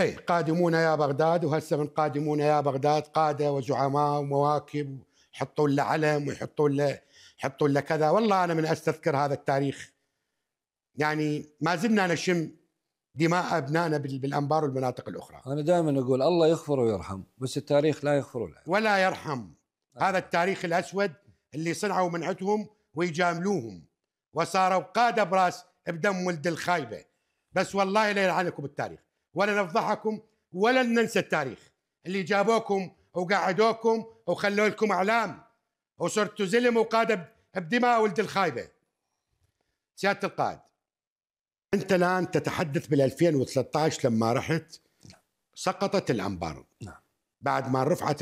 اي قادمون يا بغداد وهسه من قادمون يا بغداد قاده وزعماء ومواكب يحطون له علم ويحطون له يحطون له كذا والله انا من استذكر هذا التاريخ يعني ما زلنا نشم دماء ابنائنا بالانبار والمناطق الاخرى. انا دائما اقول الله يغفر ويرحم بس التاريخ لا يغفر ولا ولا يرحم آه. هذا التاريخ الاسود اللي صنعوا من عندهم ويجاملوهم وصاروا قاده براس بدم ولد الخايبه بس والله لا يلعنكم التاريخ. ولا نفضحكم ولا ننسى التاريخ اللي جابوكم وقعدوكم وخلوا لكم اعلام وصرتوا زلم وقاده بدماء ولد الخايبه سياده القائد انت الان تتحدث بال 2013 لما رحت سقطت الانبار نعم بعد ما رفعت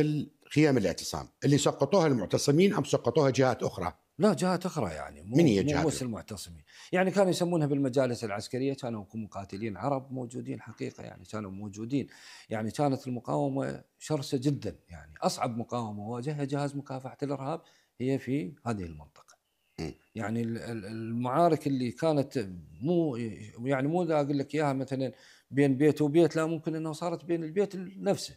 خيام الاعتصام اللي سقطوها المعتصمين ام سقطوها جهات اخرى لا جهات اخرى يعني مو من هي جهات مو المعتصمين يعني كانوا يسمونها بالمجالس العسكريه كانوا مقاتلين عرب موجودين حقيقه يعني كانوا موجودين يعني كانت المقاومه شرسه جدا يعني اصعب مقاومه واجهها جهاز مكافحه الارهاب هي في هذه المنطقه يعني المعارك اللي كانت مو يعني مو اقول لك اياها مثلا بين بيت وبيت لا ممكن انه صارت بين البيت نفسه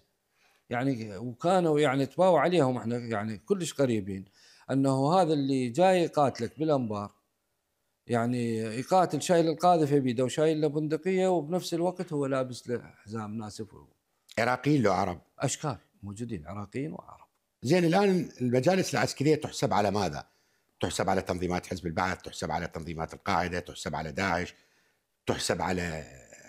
يعني وكانوا يعني تباوع عليهم احنا يعني كلش قريبين انه هذا اللي جاي يقاتلك بالانبار يعني يقاتل شايل القاذفه بيده وشايل له بندقيه وبنفس الوقت هو لابس له حزام ناسف عراقيين لو عرب اشكال موجودين عراقيين وعرب زين الان المجالس العسكريه تحسب على ماذا؟ تحسب على تنظيمات حزب البعث، تحسب على تنظيمات القاعده، تحسب على داعش، تحسب على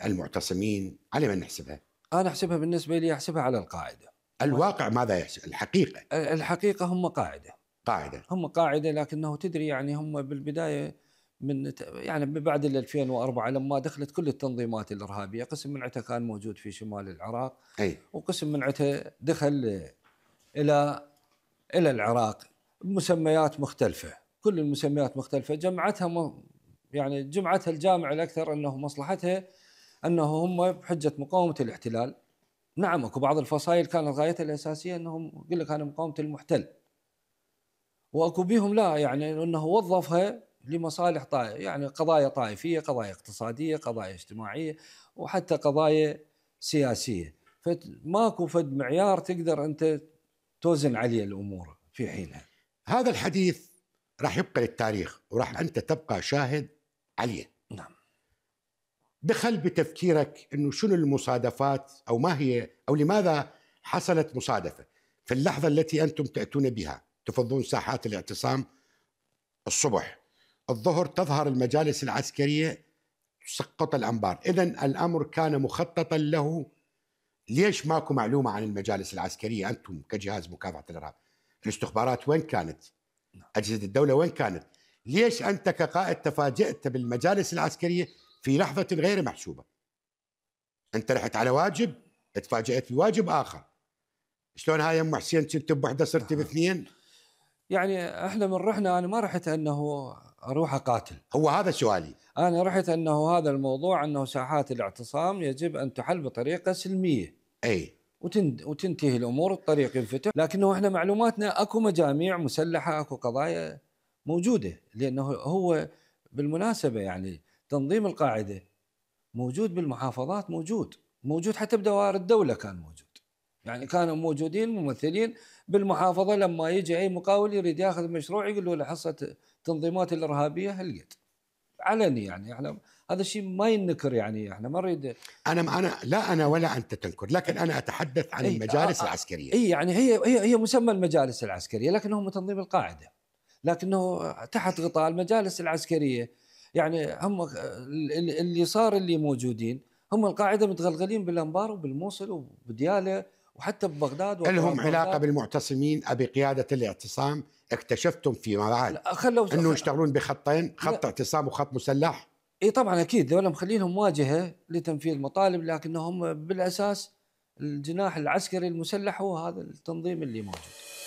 المعتصمين، على من نحسبها؟ انا احسبها بالنسبه لي احسبها على القاعده. الواقع ماذا يحسب؟ الحقيقه الحقيقه هم قاعده. قاعده هم قاعده لكنه تدري يعني هم بالبدايه من يعني بعد 2004 لما دخلت كل التنظيمات الارهابيه قسم من عتها كان موجود في شمال العراق أي. وقسم من عتها دخل الى الى العراق بمسميات مختلفه كل المسميات مختلفه جمعتها م... يعني جمعتها الجامع الاكثر انه مصلحتها انه هم بحجه مقاومه الاحتلال نعم اكو بعض الفصائل كانت غايتها الاساسيه انهم يقول لك انا مقاومه المحتل واكو بيهم لا يعني انه وظفها لمصالح طائف يعني قضايا طائفيه، قضايا اقتصاديه، قضايا اجتماعيه وحتى قضايا سياسيه، فماكو فد معيار تقدر انت توزن عليه الامور في حينها. هذا الحديث راح يبقى للتاريخ وراح انت تبقى شاهد عليه. نعم. دخل بتفكيرك انه شنو المصادفات او ما هي او لماذا حصلت مصادفه في اللحظه التي انتم تاتون بها. تفضون ساحات الاعتصام الصبح الظهر تظهر المجالس العسكرية تسقط الأنبار إذا الأمر كان مخططا له ليش ماكو معلومة عن المجالس العسكرية أنتم كجهاز مكافحة الإرهاب الاستخبارات وين كانت أجهزة الدولة وين كانت ليش أنت كقائد تفاجأت بالمجالس العسكرية في لحظة غير محسوبة أنت رحت على واجب تفاجأت بواجب آخر شلون هاي أم حسين كنت بوحدة صرت آه. باثنين يعني احنا من رحنا انا ما رحت انه اروح اقاتل هو هذا سؤالي انا رحت انه هذا الموضوع انه ساحات الاعتصام يجب ان تحل بطريقه سلميه اي وتنتهي الامور الطريق ينفتح لكنه احنا معلوماتنا اكو مجاميع مسلحه اكو قضايا موجوده لانه هو بالمناسبه يعني تنظيم القاعده موجود بالمحافظات موجود موجود حتى بدوائر الدوله كان موجود يعني كانوا موجودين ممثلين بالمحافظة لما يجي أي مقاول يريد ياخذ مشروع يقول له حصة تنظيمات الإرهابية هلقيت علني يعني احنا هذا الشيء ما ينكر يعني احنا ما نريد انا انا لا انا ولا انت تنكر لكن انا اتحدث عن إيه، المجالس آه, آه. العسكريه اي يعني هي هي هي مسمى المجالس العسكريه لكنه من تنظيم القاعده لكنه تحت غطاء المجالس العسكريه يعني هم اللي صار اللي موجودين هم القاعده متغلغلين بالانبار وبالموصل وبدياله وحتى ببغداد لهم علاقه بالمعتصمين قياده الاعتصام اكتشفتم فيما بعد خلوا انه يشتغلون بخطين خط لا. اعتصام وخط مسلح اي طبعا اكيد دول مخلينهم واجهه لتنفيذ مطالب لكنهم بالاساس الجناح العسكري المسلح هو هذا التنظيم اللي موجود